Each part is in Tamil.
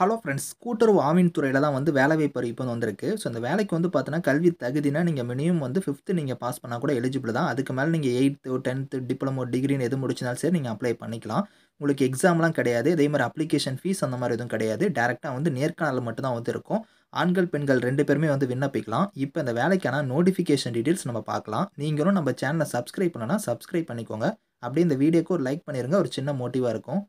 ஹலோ ஃப்ரெண்ட்ஸ் கூட்டுறவு ஆமீன் துறையில் தான் வந்து வேலை வாய்ப்பு இப்போ வந்திருக்கு ஸோ அந்த வேலைக்கு வந்து பார்த்தீங்கன்னா கல்வி தகுதினா நீங்கள் மினிமம் வந்து ஃபிஃப்த்து நீங்கள் பாஸ் பண்ணால் கூட எலிஜிபிள் தான் அதுக்கு மேலே நீங்கள் எயித்து டென்த்து டிப்ளமோ டிகிரின்னு எது முடிச்சினாலும் சரி நீங்கள் அப்ளை பண்ணிக்கலாம் உங்களுக்கு எக்ஸாம்லாம் கிடையாது இதே மாதிரி அப்ளிகேஷன் ஃபீஸ் அந்த மாதிரி எதுவும் கிடையாது டேரெக்டாக வந்து நேர்காணல் மட்டும்தான் வந்து இருக்கும் ஆண்கள் பெண்கள் ரெண்டு பேருமே வந்து விண்ணப்பிக்கலாம் இப்போ இந்த வேலைக்கான நோட்டிஃபிகேஷன் டீட்டெயில்ஸ் நம்ம பார்க்கலாம் நீங்களும் நம்ம சேனலை சப்ஸ்கிரைப் பண்ணனா சப்ஸ்கிரைப் பண்ணிக்கோங்க அப்படியே இந்த வீடியோக்கு ஒரு லைக் பண்ணிடுங்க ஒரு சின்ன மோட்டிவாக இருக்கும்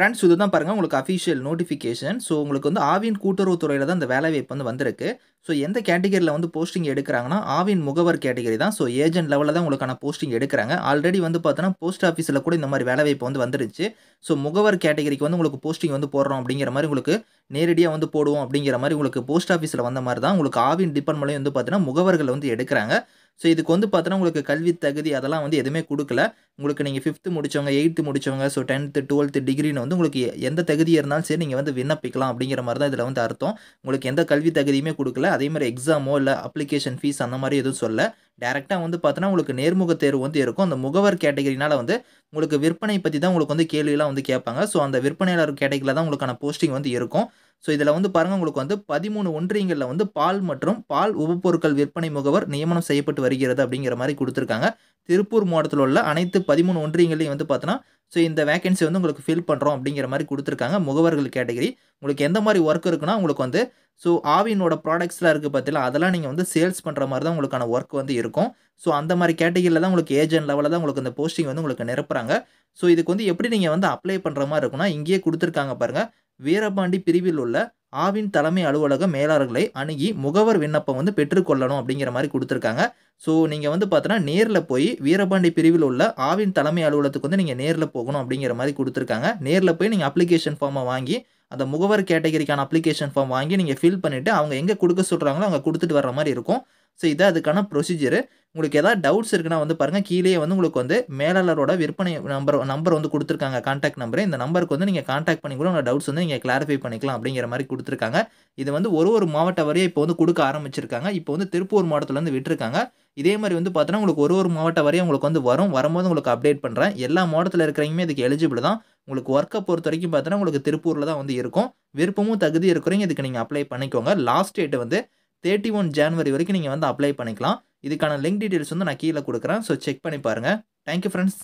ஃப்ரெண்ட்ஸ் இதுதான் பாருங்கள் உங்களுக்கு அஃபிஷியல் நோட்டிஃபிகேஷன் ஸோ உங்களுக்கு வந்து ஆவின் துறையில் தான் இந்த வேலைவாய்ப்பு வந்து வந்திருக்கு ஸோ எந்த கேட்டகரியில் வந்து போஸ்டிங் எடுக்கிறாங்கன்னா ஆவின் முகவர் கேட்டகரி தான் ஸோ ஏஜென்ட் லெவலில் தான் உங்களுக்கான போஸ்டிங் எடுக்கிறாங்க ஆல்ரெடி வந்து பார்த்தோன்னா போஸ்ட் ஆஃபீஸில் கூட இந்த மாதிரி வேலைவாய்ப்பு வந்து வந்துருச்சு ஸோ முகவர் கேட்டகரிக்கு வந்து உங்களுக்கு போஸ்டிங் வந்து போடுறோம் அப்படிங்கிற மாதிரி உங்களுக்கு நேரடியாக வந்து போடுவோம் அப்படிங்கிற மாதிரி உங்களுக்கு போஸ்ட் ஆஃபீஸில் வந்த மாதிரி தான் உங்களுக்கு ஆவின் டிபார்ட்மெண்ட்லேயும் வந்து பார்த்தீங்கன்னா முகவர்கள் வந்து எடுக்கிறாங்க ஸோ இதுக்கு வந்து பார்த்தோன்னா உங்களுக்கு கல்வி தகுதி அதெல்லாம் வந்து எதுவுமே கொடுக்கல உங்களுக்கு நீங்கள் ஃபிஃப்த்து முடித்தவங்க எயித்து முடித்தவங்க ஸோ டென்த்து டுவெல்த்து டிகிரின்னு வந்து உங்களுக்கு எந்த தகுதி இருந்தாலும் சரி நீங்கள் வந்து விண்ணப்பிக்கலாம் அப்படிங்கிற மாதிரி தான் இதில் வந்து அர்த்தம் உங்களுக்கு எந்த கல்வி தகுதியுமே கொடுக்கல அதே மாதிரி எக்ஸாமோ இல்லை அப்ளிகேஷன் ஃபீஸ் அந்த மாதிரி எதுவும் சொல்ல டேரெக்டாக வந்து பார்த்தோன்னா உங்களுக்கு நேர்முக தேர்வு வந்து இருக்கும் அந்த முகவர் கேட்டகரினால் வந்து உங்களுக்கு விற்பனை பற்றி தான் உங்களுக்கு வந்து கேள்வியெலாம் வந்து கேட்பாங்க ஸோ அந்த விற்பனையாளர் கேட்டகரியில் தான் உங்களுக்கான போஸ்டிங் வந்து இருக்கும் ஸோ இதில் வந்து பாருங்கள் உங்களுக்கு வந்து பதிமூணு ஒன்றியங்களில் வந்து பால் மற்றும் பால் உபப்பொருட்கள் விற்பனை முகவர் நியமனம் செய்யப்பட்டு வருகிறது அப்படிங்கிற மாதிரி கொடுத்துருக்காங்க திருப்பூர் மாவட்டத்தில் உள்ள அனைத்து பதிமூணு ஒன்றியங்களையும் வந்து பார்த்தோன்னா ஸோ இந்த வேகன்சி வந்து உங்களுக்கு ஃபில் பண்ணுறோம் அப்படிங்கிற மாதிரி கொடுத்துருக்காங்க முகவர்கள் கேட்டகரி உங்களுக்கு எந்த மாதிரி ஒர்க் இருக்குன்னா உங்களுக்கு வந்து ஸோ ஆவினோட ப்ராடக்ட்ஸ்லாம் இருக்குது பார்த்தீங்களா அதெல்லாம் நீங்கள் வந்து சேல்ஸ் பண்ணுற மாதிரி தான் உங்களுக்கான ஒர்க் வந்து இருக்கும் ஸோ அந்த மாதிரி கேட்டகிரியில் தான் உங்களுக்கு ஏஜென்ட் லெவலில் தான் உங்களுக்கு இந்த போஸ்டிங் வந்து உங்களுக்கு நிரப்புறாங்க ஸோ இதுக்கு வந்து எப்படி நீங்கள் வந்து அப்ளை பண்ணுற மாதிரி இருக்குன்னா இங்கேயே கொடுத்துருக்காங்க பாருங்கள் வீரபாண்டி பிரிவில் உள்ள ஆவின் தலைமை அலுவலக மேலாளர்களை அணுகி முகவர் விண்ணப்பம் வந்து பெற்றுக்கொள்ளணும் அப்படிங்கிற மாதிரி கொடுத்துருக்காங்க ஸோ நீங்கள் வந்து பார்த்தோன்னா நேரில் போய் வீரபாண்டி பிரிவில் உள்ள ஆவின் தலைமை அலுவலகத்துக்கு வந்து நீங்கள் நேரில் போகணும் அப்படிங்கிற மாதிரி கொடுத்துருக்காங்க நேரில் போய் நீங்கள் அப்ளிகேஷன் ஃபார்மை வாங்கி அந்த முகவர் கேட்டகரிக்கான அப்ளிகேஷன் ஃபார்ம் வாங்கி நீங்கள் ஃபில் பண்ணிவிட்டு அவங்க எங்கே கொடுக்க சொல்கிறாங்களோ அவங்க கொடுத்துட்டு வர மாதிரி இருக்கும் ஸோ இது அதுக்கான ப்ரொசீஜரு உங்களுக்கு எதாவது டவுட்ஸ் இருக்குன்னா வந்து பாருங்கள் கீழே வந்து உங்களுக்கு வந்து மேலாளரோட விற்பனை நம்பர் நம்பர் வந்து கொடுத்துருக்காங்க காண்டாக்ட் நம்பர் இந்த நம்பருக்கு வந்து நீங்கள் காண்டாக்ட் பண்ணி கூட உங்கள் டவுட்ஸ் வந்து நீங்கள் கிளாரிஃபை பண்ணிக்கலாம் அப்படிங்கிற மாதிரி கொடுத்துருக்காங்க இது வந்து ஒரு ஒரு மாவட்ட வரையும் இப்போ வந்து கொடுக்க ஆரம்பிச்சிருக்காங்க இப்போ வந்து திருப்பூர் மாவட்டத்துலேருந்து விட்டுருக்காங்க இதே மாதிரி வந்து பார்த்தோன்னா உங்களுக்கு ஒரு ஒரு மாவட்ட வரையும் உங்களுக்கு வந்து வரும் வரும்போது உங்களுக்கு அப்டேட் பண்ணுறேன் எல்லா மாவட்டத்தில் இருக்கிறவங்க இதுக்கு எலிஜிபிள் தான் உங்களுக்கு ஒர்க்கை பொறுத்த வரைக்கும் பார்த்தோன்னா உங்களுக்கு திருப்பூரில் தான் வந்து இருக்கும் விருப்பமும் தகுதி இருக்கிறவங்க இதுக்கு நீங்கள் அப்ளை பண்ணிக்கோங்க லாஸ்ட் டேட் வந்து தேர்ட்டி ஒன் ஜான்வரி வரைக்கும் நீங்கள் வந்து அப்ளை பண்ணிக்கலாம் இதுக்கான லிங்க் டீட்டெயில்ஸ் வந்து நான் கீழே கொடுக்குறேன் ஸோ செக் பண்ணி பாருங்கள் தேங்க்யூ ஃப்ரெண்ட்ஸ்